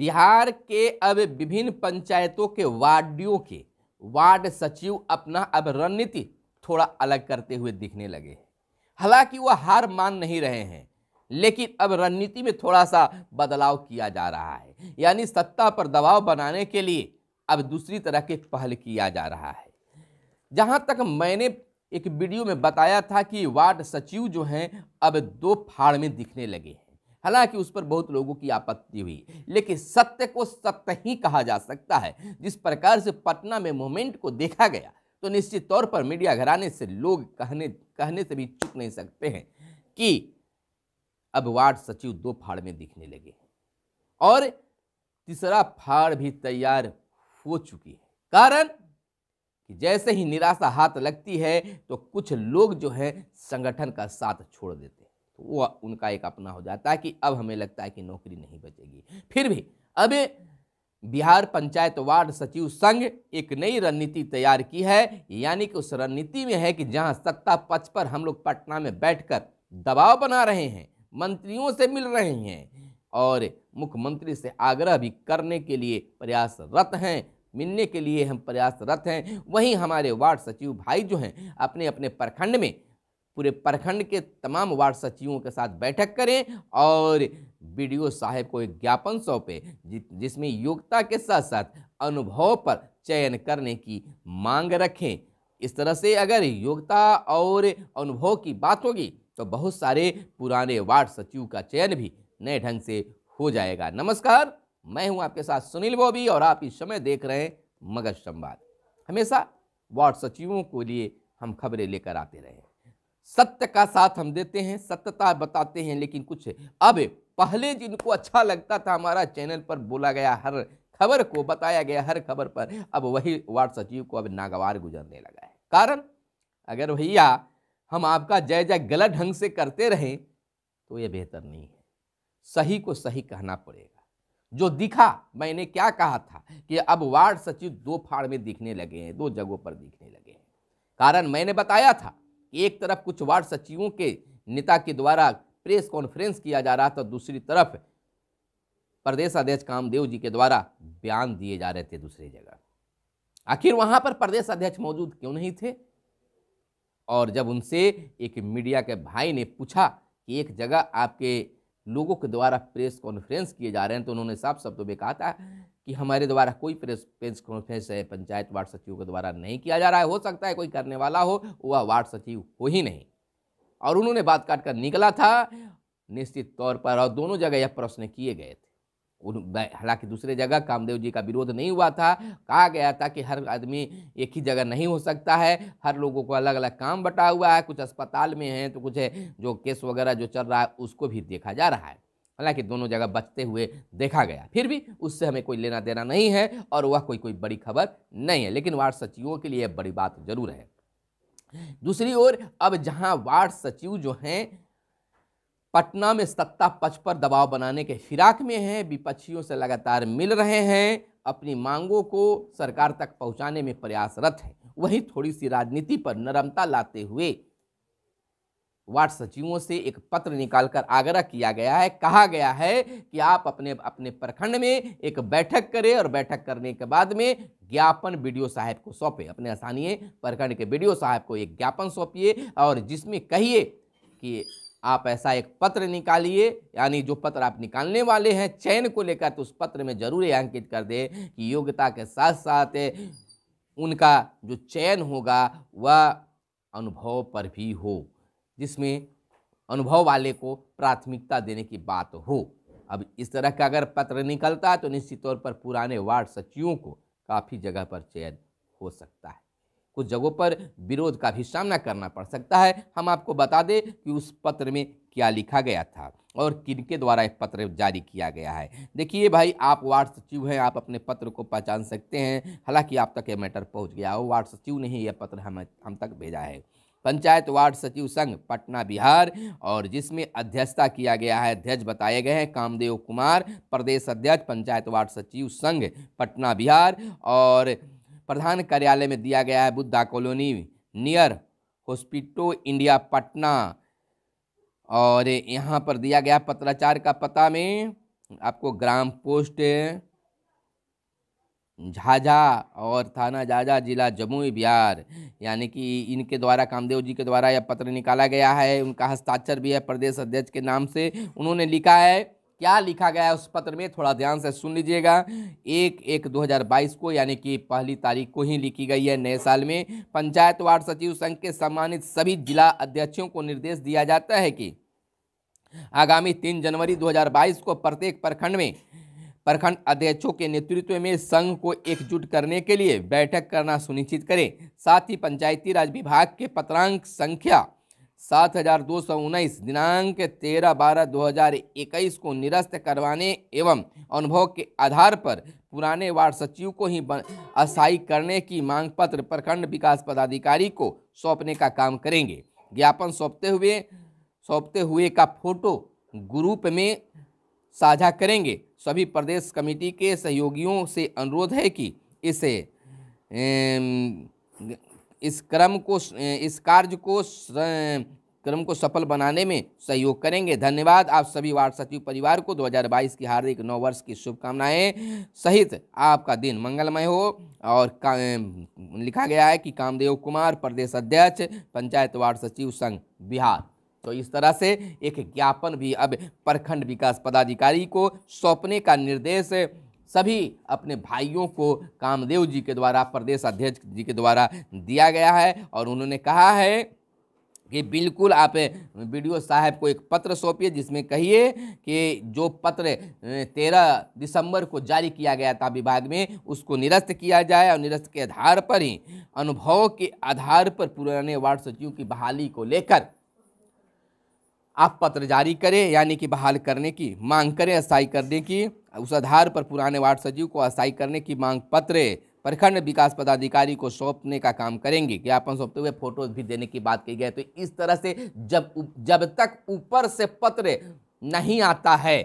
बिहार के अब विभिन्न पंचायतों के वार्डियों के वार्ड सचिव अपना अब रणनीति थोड़ा अलग करते हुए दिखने लगे हालांकि वह हार मान नहीं रहे हैं लेकिन अब रणनीति में थोड़ा सा बदलाव किया जा रहा है यानी सत्ता पर दबाव बनाने के लिए अब दूसरी तरह के पहल किया जा रहा है जहाँ तक मैंने एक वीडियो में बताया था कि वार्ड सचिव जो हैं अब दो फाड़ में दिखने लगे हैं हालांकि उस पर बहुत लोगों की आपत्ति हुई लेकिन सत्य को सत्य ही कहा जा सकता है जिस प्रकार से पटना में मोमेंट को देखा गया तो निश्चित तौर पर मीडिया घराने से लोग कहने कहने से भी चुप नहीं सकते हैं कि अब वार्ड सचिव दो फाड़ में दिखने लगे हैं और तीसरा फाड़ भी तैयार हो चुकी है कारण कि जैसे ही निराशा हाथ लगती है तो कुछ लोग जो है संगठन का साथ छोड़ देते वो उनका एक अपना हो जाता है कि अब हमें लगता है कि नौकरी नहीं बचेगी फिर भी अब बिहार पंचायत वार्ड सचिव संघ एक नई रणनीति तैयार की है यानी कि उस रणनीति में है कि जहां सत्ता पक्ष पर हम लोग पटना में बैठकर दबाव बना रहे हैं मंत्रियों से मिल रहे हैं और मुख्यमंत्री से आग्रह भी करने के लिए प्रयासरत हैं मिलने के लिए हम प्रयासरत हैं वहीं हमारे वार्ड सचिव भाई जो हैं अपने अपने प्रखंड में पूरे प्रखंड के तमाम वार्ड सचिवों के साथ बैठक करें और बी साहब को एक ज्ञापन सौंपे जिसमें योग्यता के साथ साथ अनुभव पर चयन करने की मांग रखें इस तरह से अगर योग्यता और अनुभव की बात होगी तो बहुत सारे पुराने वार्ड सचिव का चयन भी नए ढंग से हो जाएगा नमस्कार मैं हूं आपके साथ सुनील बोबी और आप इस समय देख रहे हैं मगध संवाद हमेशा वार्ड सचिवों के लिए हम खबरें लेकर आते रहे सत्य का साथ हम देते हैं सत्यता बताते हैं लेकिन कुछ है। अब पहले जिनको अच्छा लगता था हमारा चैनल पर बोला गया हर खबर को बताया गया हर खबर पर अब वही वार्ड सचिव को अब नागवार गुजरने लगा है कारण अगर भैया हम आपका जय जय गलत ढंग से करते रहें तो ये बेहतर नहीं है सही को सही कहना पड़ेगा जो दिखा मैंने क्या कहा था कि अब वार्ड सचिव दो फाड़ में दिखने लगे हैं दो जगहों पर दिखने लगे हैं कारण मैंने बताया था एक तरफ कुछ वार्ड सचिवों के नेता के द्वारा प्रेस कॉन्फ्रेंस किया जा रहा था दूसरी तरफ प्रदेश अध्यक्ष कामदेव जी के द्वारा बयान दिए जा रहे थे दूसरी जगह आखिर वहां पर प्रदेश अध्यक्ष मौजूद क्यों नहीं थे और जब उनसे एक मीडिया के भाई ने पूछा कि एक जगह आपके लोगों के द्वारा प्रेस कॉन्फ्रेंस किए जा रहे हैं तो उन्होंने साफ शब्दों में कहा था कि हमारे द्वारा कोई प्रेस प्रेस कॉन्फ्रेंस है पंचायत वार्ड सचिव के द्वारा नहीं किया जा रहा है हो सकता है कोई करने वाला हो वह वार्ड सचिव हो ही नहीं और उन्होंने बात काट कर निकला था निश्चित तौर पर और दोनों जगह यह प्रश्न किए गए थे उन हालांकि दूसरे जगह कामदेव जी का विरोध नहीं हुआ था कहा गया था कि हर आदमी एक ही जगह नहीं हो सकता है हर लोगों को अलग अलग काम बटा हुआ है कुछ अस्पताल में हैं तो कुछ है जो केस वगैरह जो चल रहा है उसको भी देखा जा रहा है हालांकि दोनों जगह बचते हुए देखा गया फिर भी उससे हमें कोई लेना देना नहीं है और वह कोई कोई बड़ी खबर नहीं है लेकिन वार्ड सचिवों के लिए बड़ी बात जरूर है दूसरी ओर अब जहां वार्ड सचिव जो हैं पटना में सत्ता पक्ष पर दबाव बनाने के फिराक में हैं विपक्षियों से लगातार मिल रहे हैं अपनी मांगों को सरकार तक पहुंचाने में प्रयासरत हैं वहीं थोड़ी सी राजनीति पर नरमता लाते हुए वार्ड सचिवों से एक पत्र निकालकर आग्रह किया गया है कहा गया है कि आप अपने अपने प्रखंड में एक बैठक करें और बैठक करने के बाद में ज्ञापन वीडियो साहब को सौंपे अपने स्थानीय प्रखंड के वीडियो साहब को एक ज्ञापन सौंपिए और जिसमें कहिए कि आप ऐसा एक पत्र निकालिए यानी जो पत्र आप निकालने वाले हैं चयन को लेकर तो उस पत्र में जरूर ये अंकित कर दें कि योग्यता के साथ साथ उनका जो चयन होगा वह अनुभव पर भी हो जिसमें अनुभव वाले को प्राथमिकता देने की बात हो अब इस तरह का अगर पत्र निकलता है तो निश्चित तौर पर पुराने वार्ड सचिवों को काफ़ी जगह पर चयन हो सकता है कुछ जगहों पर विरोध का भी सामना करना पड़ सकता है हम आपको बता दें कि उस पत्र में क्या लिखा गया था और किनके द्वारा एक पत्र जारी किया गया है देखिए भाई आप वार्ड सचिव हैं आप अपने पत्र को पहचान सकते हैं हालांकि आप तक यह मैटर पहुंच गया हो वार्ड सचिव ने ही यह पत्र हम हम तक भेजा है पंचायत वार्ड सचिव संघ पटना बिहार और जिसमें अध्यक्षता किया गया है अध्यक्ष बताए गए हैं कामदेव कुमार प्रदेश अध्यक्ष पंचायत वार्ड सचिव संघ पटना बिहार और प्रधान कार्यालय में दिया गया है Buddha colony near hospital India Patna और यहाँ पर दिया गया पत्राचार का पता में आपको ग्राम पोस्ट झाझा और थाना झाझा जिला जमुई बिहार यानी कि इनके द्वारा कामदेव जी के द्वारा यह पत्र निकाला गया है उनका हस्ताक्षर भी है प्रदेश अध्यक्ष के नाम से उन्होंने लिखा है क्या लिखा गया है उस पत्र में थोड़ा ध्यान से सुन लीजिएगा एक एक 2022 को यानी कि पहली तारीख को ही लिखी गई है नए साल में पंचायत वार्ड सचिव संघ के सम्मानित सभी जिला अध्यक्षों को निर्देश दिया जाता है कि आगामी तीन जनवरी 2022 को प्रत्येक प्रखंड में प्रखंड अध्यक्षों के नेतृत्व में संघ को एकजुट करने के लिए बैठक करना सुनिश्चित करें साथ ही पंचायती राज विभाग के पत्रांक संख्या सात हजार दो सौ उन्नीस दिनांक तेरह बारह दो हजार इक्कीस को निरस्त करवाने एवं अनुभव के आधार पर पुराने वार्ड सचिव को ही अस्थायी करने की मांग पत्र प्रखंड विकास पदाधिकारी को सौंपने का काम करेंगे ज्ञापन सौंपते हुए सौंपते हुए का फोटो ग्रुप में साझा करेंगे सभी प्रदेश कमेटी के सहयोगियों से अनुरोध है कि इसे इस क्रम को इस कार्य को क्रम को सफल बनाने में सहयोग करेंगे धन्यवाद आप सभी वार्ड सचिव परिवार को 2022 की हार्दिक नौ वर्ष की शुभकामनाएं सहित आपका दिन मंगलमय हो और का, लिखा गया है कि कामदेव कुमार प्रदेश अध्यक्ष पंचायत वार्ड सचिव संघ बिहार तो इस तरह से एक ज्ञापन भी अब प्रखंड विकास पदाधिकारी को सौंपने का निर्देश सभी अपने भाइयों को कामदेव जी के द्वारा प्रदेश अध्यक्ष जी के द्वारा दिया गया है और उन्होंने कहा है कि बिल्कुल आप वीडियो साहब को एक पत्र सौंपिए जिसमें कहिए कि जो पत्र तेरह दिसंबर को जारी किया गया था विभाग में उसको निरस्त किया जाए और निरस्त के आधार पर ही अनुभव के आधार पर पुराने वार्ड सचिव की बहाली को लेकर आप पत्र जारी करें यानी कि बहाल करने की मांग करें अस्थायी करने की उस आधार पर पुराने वार्ड सचिव को अस्थायी करने की मांग पत्र प्रखंड विकास पदाधिकारी को सौंपने का काम करेंगे ज्ञापन सौंपते हुए फोटोज भी देने की बात की गई तो इस तरह से जब जब तक ऊपर से पत्र नहीं आता है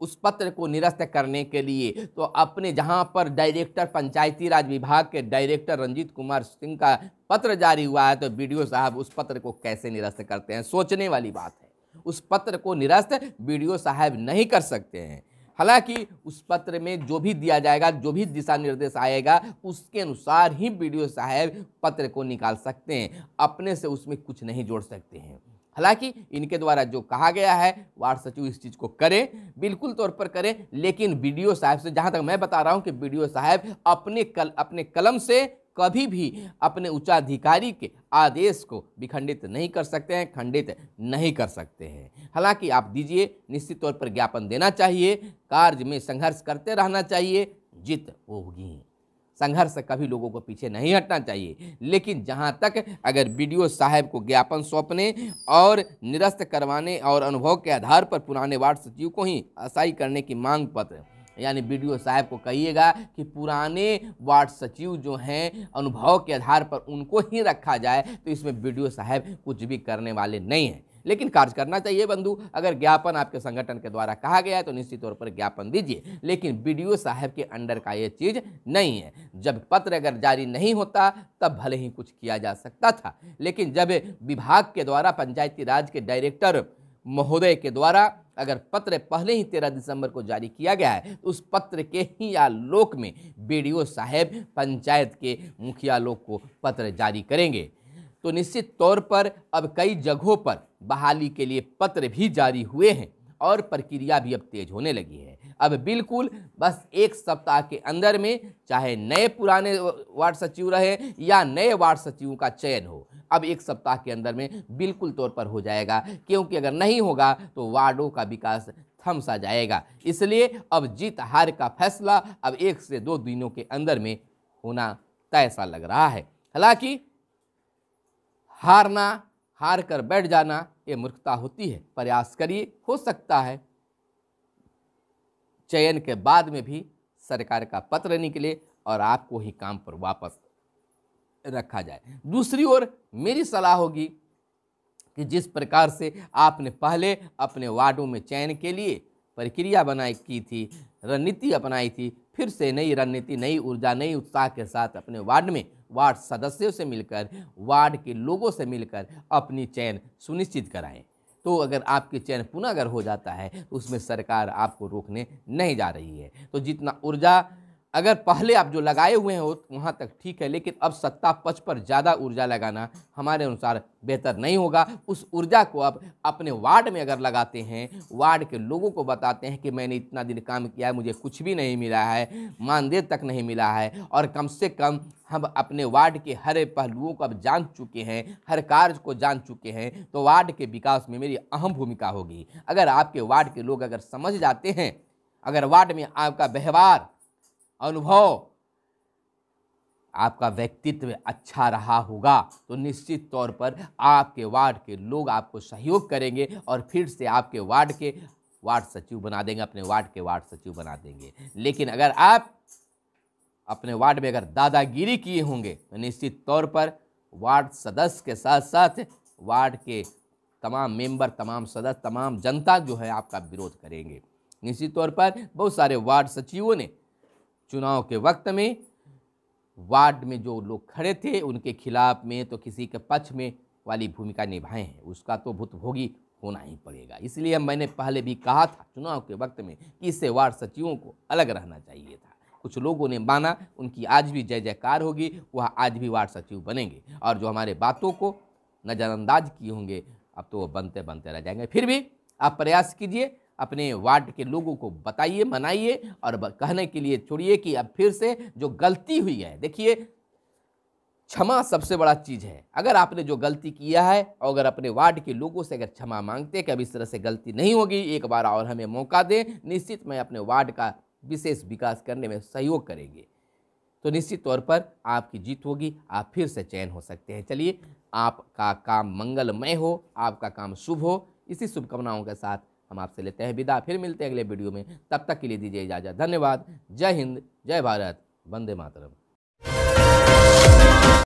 उस पत्र को निरस्त करने के लिए तो अपने जहां पर डायरेक्टर पंचायती राज विभाग के डायरेक्टर रंजीत कुमार सिंह का पत्र जारी हुआ है तो बी साहब उस पत्र को कैसे निरस्त करते हैं सोचने वाली बात है उस पत्र को निरस्त बी साहब नहीं कर सकते हैं हालांकि उस पत्र में जो भी दिया जाएगा जो भी दिशा निर्देश आएगा उसके अनुसार ही बी साहब पत्र को निकाल सकते हैं अपने से उसमें कुछ नहीं जोड़ सकते हैं हालांकि इनके द्वारा जो कहा गया है वार्ड सचिव इस चीज़ को करें बिल्कुल तौर पर करें लेकिन बी साहब से जहाँ तक मैं बता रहा हूँ कि बी साहब अपने कल अपने कलम से कभी भी अपने उच्चाधिकारी के आदेश को विखंडित नहीं कर सकते हैं खंडित नहीं कर सकते हैं हालांकि आप दीजिए निश्चित तौर पर ज्ञापन देना चाहिए कार्य में संघर्ष करते रहना चाहिए जीत होगी संघर्ष कभी लोगों को पीछे नहीं हटना चाहिए लेकिन जहाँ तक अगर वीडियो साहब को ज्ञापन सौंपने और निरस्त करवाने और अनुभव के आधार पर पुराने वार्ड सचिव को ही असाई करने की मांग पत्र यानी बी साहब को कहिएगा कि पुराने वार्ड सचिव जो हैं अनुभव के आधार पर उनको ही रखा जाए तो इसमें बी साहब कुछ भी करने वाले नहीं हैं लेकिन कार्य करना चाहिए बंधु अगर ज्ञापन आपके संगठन के द्वारा कहा गया है तो निश्चित तौर पर ज्ञापन दीजिए लेकिन बी साहब के अंडर का ये चीज़ नहीं है जब पत्र अगर जारी नहीं होता तब भले ही कुछ किया जा सकता था लेकिन जब विभाग के द्वारा पंचायती राज के डायरेक्टर महोदय के द्वारा अगर पत्र पहले ही तेरह दिसंबर को जारी किया गया है तो उस पत्र के ही आलोक में बी साहेब पंचायत के मुखिया लोग को पत्र जारी करेंगे तो निश्चित तौर पर अब कई जगहों पर बहाली के लिए पत्र भी जारी हुए हैं और प्रक्रिया भी अब तेज होने लगी है अब बिल्कुल बस एक सप्ताह के अंदर में चाहे नए पुराने वार्ड सचिव रहे या नए वार्ड सचिवों का चयन हो अब एक सप्ताह के अंदर में बिल्कुल तौर पर हो जाएगा क्योंकि अगर नहीं होगा तो वार्डों का विकास थम सा जाएगा इसलिए अब जीत हार का फैसला अब एक से दो दिनों के अंदर में होना तय सा लग रहा है हालांकि हारना हार कर बैठ जाना ये मूर्खता होती है प्रयास करिए हो सकता है चयन के बाद में भी सरकार का पत्र निकले और आपको ही काम पर वापस रखा जाए दूसरी ओर मेरी सलाह होगी कि जिस प्रकार से आपने पहले अपने वार्डों में चयन के लिए प्रक्रिया बनाई की थी रणनीति अपनाई थी फिर से नई रणनीति नई ऊर्जा नई उत्साह के साथ अपने वार्ड में वार्ड सदस्यों से मिलकर वार्ड के लोगों से मिलकर अपनी चयन सुनिश्चित कराएं तो अगर आपकी चयन पुनः अगर हो जाता है तो उसमें सरकार आपको रोकने नहीं जा रही है तो जितना ऊर्जा अगर पहले आप जो लगाए हुए हैं हो वहाँ तक ठीक है लेकिन अब सत्ता पक्ष पर ज़्यादा ऊर्जा लगाना हमारे अनुसार बेहतर नहीं होगा उस ऊर्जा को आप अपने वार्ड में अगर लगाते हैं वार्ड के लोगों को बताते हैं कि मैंने इतना दिन काम किया है मुझे कुछ भी नहीं मिला है मानदेय तक नहीं मिला है और कम से कम हम अपने वार्ड के हर पहलुओं को अब जान चुके हैं हर कार्य को जान चुके हैं तो वार्ड के विकास में मेरी अहम भूमिका होगी अगर आपके वार्ड के लोग अगर समझ जाते हैं अगर वार्ड में आपका व्यवहार अनुभव आपका व्यक्तित्व अच्छा रहा होगा तो निश्चित तौर पर आपके वार्ड के लोग आपको सहयोग करेंगे और फिर से आपके वार्ड के वार्ड सचिव बना देंगे अपने वार्ड के वार्ड सचिव बना देंगे लेकिन अगर आप अपने वार्ड में अगर दादागिरी किए होंगे तो निश्चित तौर पर वार्ड सदस्य के साथ साथ वार्ड के तमाम मेंबर तमाम सदस्य तमाम जनता जो है आपका विरोध करेंगे निश्चित तौर पर बहुत सारे वार्ड सचिवों ने चुनाव के वक्त में वार्ड में जो लोग खड़े थे उनके खिलाफ में तो किसी के पक्ष में वाली भूमिका निभाए हैं उसका तो भुतभोगी होना ही पड़ेगा इसलिए मैंने पहले भी कहा था चुनाव के वक्त में कि इससे वार्ड सचिवों को अलग रहना चाहिए था कुछ लोगों ने माना उनकी आज भी जय जयकार होगी वह आज भी वार्ड सचिव बनेंगे और जो हमारे बातों को नज़रअंदाज किए होंगे अब तो वो बनते बनते रह जाएंगे फिर भी आप प्रयास कीजिए अपने वार्ड के लोगों को बताइए मनाइए और कहने के लिए छोड़िए कि अब फिर से जो गलती हुई है देखिए क्षमा सबसे बड़ा चीज़ है अगर आपने जो गलती किया है और अगर अपने वार्ड के लोगों से अगर क्षमा मांगते कि अब इस तरह से गलती नहीं होगी एक बार और हमें मौका दें निश्चित मैं अपने वार्ड का विशेष विकास करने में सहयोग करेंगे तो निश्चित तौर पर आपकी जीत होगी आप फिर से चयन हो सकते हैं चलिए आपका काम मंगलमय हो आपका काम शुभ हो इसी शुभकामनाओं के साथ हम आपसे लेते हैं विदा फिर मिलते हैं अगले वीडियो में तब तक के लिए दीजिए इजाज़त धन्यवाद जय हिंद जय भारत वंदे मातरम